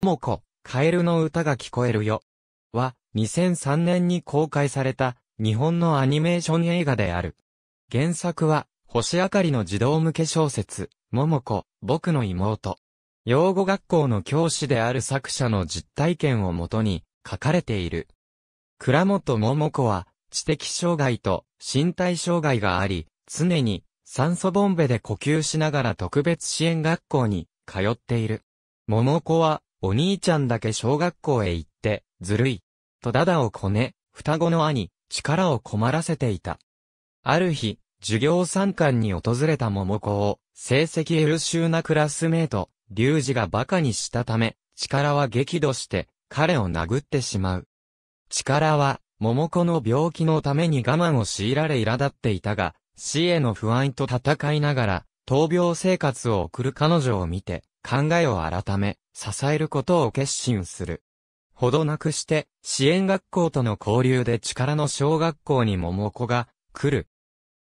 桃子、カエルの歌が聞こえるよ。は、2003年に公開された、日本のアニメーション映画である。原作は、星明かりの児童向け小説、桃子、僕の妹。養護学校の教師である作者の実体験をもとに、書かれている。倉本桃子は、知的障害と身体障害があり、常に酸素ボンベで呼吸しながら特別支援学校に通っている。桃子はお兄ちゃんだけ小学校へ行って、ずるい。とダダをこね、双子の兄、力を困らせていた。ある日、授業参観に訪れた桃子を、成績優秀なクラスメート、龍二が馬鹿にしたため、力は激怒して、彼を殴ってしまう。力は、桃子の病気のために我慢を強いられ苛立っていたが、死への不安と戦いながら、闘病生活を送る彼女を見て、考えを改め、支えることを決心する。ほどなくして、支援学校との交流で力の小学校に桃子が来る。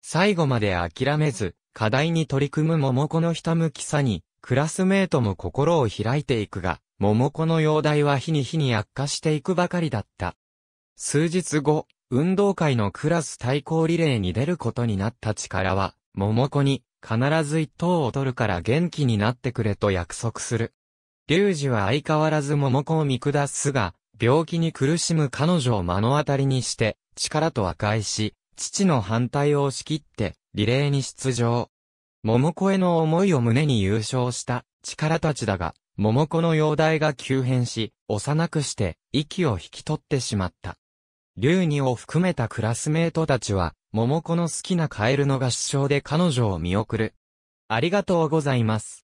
最後まで諦めず、課題に取り組む桃子のひたむきさに、クラスメートも心を開いていくが、桃子の容体は日に日に悪化していくばかりだった。数日後、運動会のクラス対抗リレーに出ることになった力は、桃子に、必ず一等を取るから元気になってくれと約束する。龍二は相変わらず桃子を見下すが、病気に苦しむ彼女を目の当たりにして、力と和解し、父の反対を押し切って、リレーに出場。桃子への思いを胸に優勝した力たちだが、桃子の容体が急変し、幼くして息を引き取ってしまった。龍二を含めたクラスメートたちは、桃子の好きなカエルの合唱で彼女を見送る。ありがとうございます。